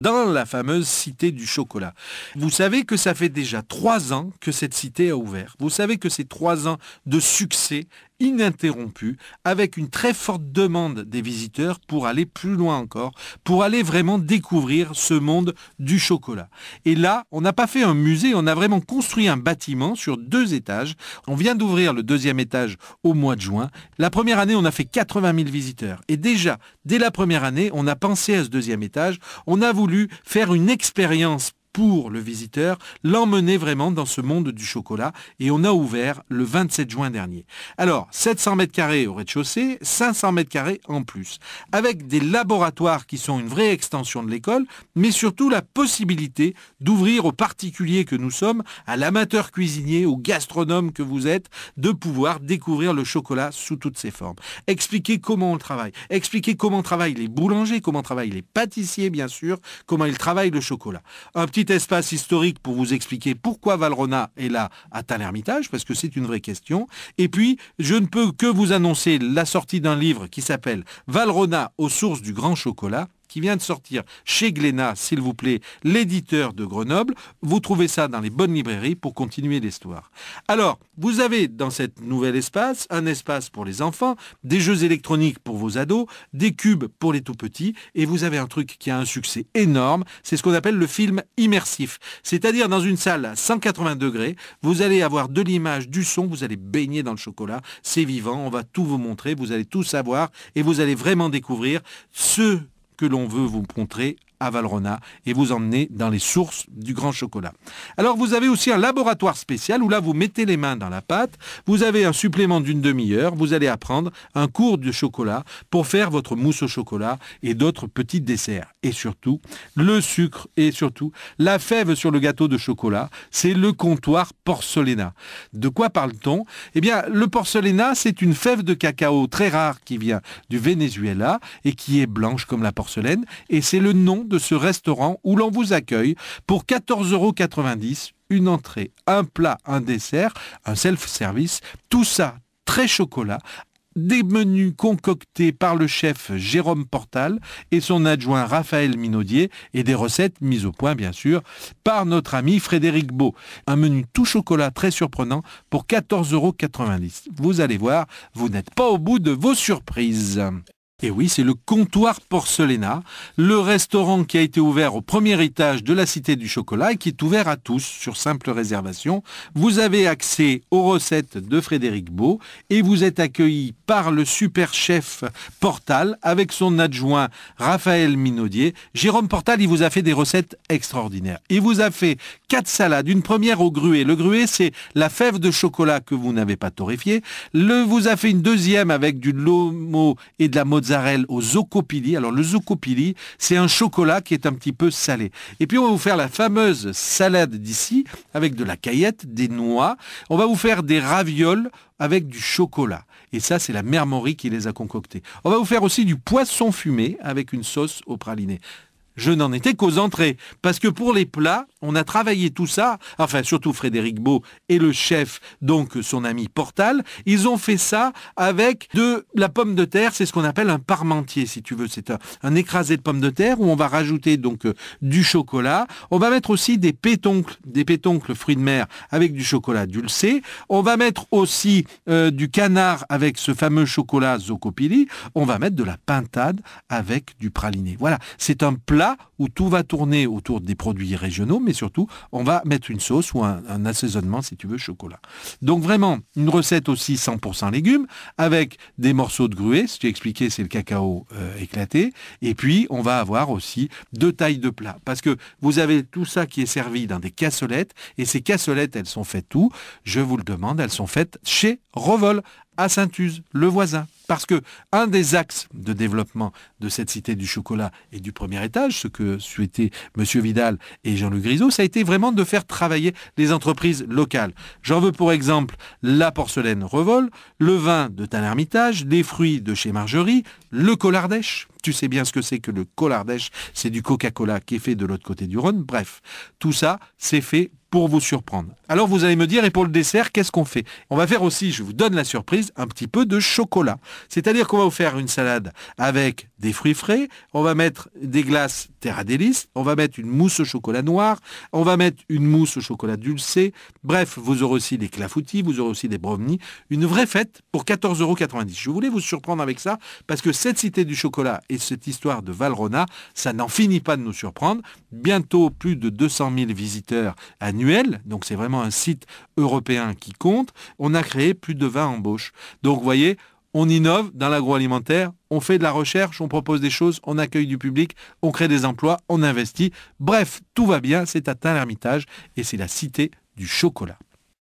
dans la fameuse cité du chocolat. Vous savez que ça fait déjà trois ans que cette cité a ouvert. Vous savez que c'est trois ans de succès Ininterrompu, avec une très forte demande des visiteurs pour aller plus loin encore, pour aller vraiment découvrir ce monde du chocolat. Et là, on n'a pas fait un musée, on a vraiment construit un bâtiment sur deux étages. On vient d'ouvrir le deuxième étage au mois de juin. La première année, on a fait 80 000 visiteurs. Et déjà, dès la première année, on a pensé à ce deuxième étage. On a voulu faire une expérience pour le visiteur, l'emmener vraiment dans ce monde du chocolat et on a ouvert le 27 juin dernier. Alors, 700 mètres carrés au rez-de-chaussée, 500 mètres carrés en plus, avec des laboratoires qui sont une vraie extension de l'école, mais surtout la possibilité d'ouvrir aux particuliers que nous sommes, à l'amateur cuisinier, au gastronome que vous êtes, de pouvoir découvrir le chocolat sous toutes ses formes. Expliquer comment on le travaille, expliquer comment travaillent les boulangers, comment travaillent les pâtissiers bien sûr, comment ils travaillent le chocolat petit espace historique pour vous expliquer pourquoi Valrona est là à Talermitage, parce que c'est une vraie question. Et puis, je ne peux que vous annoncer la sortie d'un livre qui s'appelle Valrona aux sources du grand chocolat, qui vient de sortir chez Glénat, s'il vous plaît, l'éditeur de Grenoble. Vous trouvez ça dans les bonnes librairies pour continuer l'histoire. Alors, vous avez dans cet nouvel espace un espace pour les enfants, des jeux électroniques pour vos ados, des cubes pour les tout-petits, et vous avez un truc qui a un succès énorme, c'est ce qu'on appelle le film immersif. C'est-à-dire dans une salle à 180 degrés, vous allez avoir de l'image, du son, vous allez baigner dans le chocolat, c'est vivant, on va tout vous montrer, vous allez tout savoir, et vous allez vraiment découvrir ce que l'on veut vous montrer à Valrona et vous emmener dans les sources du grand chocolat. Alors vous avez aussi un laboratoire spécial où là vous mettez les mains dans la pâte, vous avez un supplément d'une demi-heure, vous allez apprendre un cours de chocolat pour faire votre mousse au chocolat et d'autres petits desserts. Et surtout, le sucre et surtout la fève sur le gâteau de chocolat, c'est le comptoir porcelana. De quoi parle-t-on Eh bien, le porcelana, c'est une fève de cacao très rare qui vient du Venezuela et qui est blanche comme la porcelaine et c'est le nom de ce restaurant où l'on vous accueille pour 14,90 euros une entrée, un plat, un dessert, un self-service, tout ça très chocolat, des menus concoctés par le chef Jérôme Portal et son adjoint Raphaël Minaudier et des recettes mises au point bien sûr par notre ami Frédéric Beau. Un menu tout chocolat très surprenant pour 14,90€ Vous allez voir, vous n'êtes pas au bout de vos surprises. Et eh oui, c'est le comptoir Porcelena, le restaurant qui a été ouvert au premier étage de la Cité du Chocolat et qui est ouvert à tous sur simple réservation. Vous avez accès aux recettes de Frédéric Beau et vous êtes accueilli par le super chef Portal avec son adjoint Raphaël Minaudier. Jérôme Portal, il vous a fait des recettes extraordinaires. Il vous a fait quatre salades, une première au gruet. Le gruet, c'est la fève de chocolat que vous n'avez pas torréfiée. Le vous a fait une deuxième avec du lomo et de la mozzarella aux au Alors le zocopili, c'est un chocolat qui est un petit peu salé. Et puis on va vous faire la fameuse salade d'ici avec de la caillette, des noix. On va vous faire des ravioles avec du chocolat. Et ça, c'est la mère qui les a concoctés. On va vous faire aussi du poisson fumé avec une sauce au praliné je n'en étais qu'aux entrées. Parce que pour les plats, on a travaillé tout ça, enfin surtout Frédéric Beau et le chef, donc son ami Portal, ils ont fait ça avec de la pomme de terre, c'est ce qu'on appelle un parmentier si tu veux, c'est un, écrasé de pomme de terre où on va rajouter donc euh, du chocolat, on va mettre aussi des pétoncles, des pétoncles fruits de mer avec du chocolat dulcé, on va mettre aussi euh, du canard avec ce fameux chocolat Zocopili, on va mettre de la pintade avec du praliné. Voilà, c'est un plat où tout va tourner autour des produits régionaux, mais surtout, on va mettre une sauce ou un, assaisonnement, si tu veux, chocolat. Donc vraiment, une recette aussi 100% légumes, avec des morceaux de gruée, si tu expliqué, c'est le cacao euh, éclaté, et puis on va avoir aussi deux tailles de plats, parce que vous avez tout ça qui est servi dans des cassolettes, et ces cassolettes, elles sont faites où Je vous le demande, elles sont faites chez Revol, à saint uze le voisin. Parce que un des axes de développement de cette cité du chocolat et du premier étage, ce que souhaitaient M. Vidal et Jean-Luc Grisot, ça a été vraiment de faire travailler les entreprises locales. J'en veux pour exemple la porcelaine Revol, le vin de Talermitage, les fruits de chez Margerie, le collardèche. Tu sais bien ce que c'est que le collardèche, c'est du Coca-Cola qui est fait de l'autre côté du Rhône. Bref, tout ça, c'est fait pour vous surprendre. Alors vous allez me dire, et pour le dessert, qu'est-ce qu'on fait On va faire aussi, je vous donne la surprise, un petit peu de chocolat. C'est-à-dire qu'on va vous faire une salade avec des fruits frais, on va mettre des glaces Terra Délice, on va mettre une mousse au chocolat noir, on va mettre une mousse au chocolat dulcé. Bref, vous aurez aussi des clafoutis, vous aurez aussi des brownies. Une vraie fête pour 14,90 euros. Je voulais vous surprendre avec ça parce que cette cité du chocolat et cette histoire de Valrona, ça n'en finit pas de nous surprendre. Bientôt, plus de 200 000 visiteurs à donc c'est vraiment un site européen qui compte, on a créé plus de 20 embauches. Donc vous voyez, on innove dans l'agroalimentaire, on fait de la recherche, on propose des choses, on accueille du public, on crée des emplois, on investit. Bref, tout va bien, c'est atteint l'ermitage et c'est la cité du chocolat.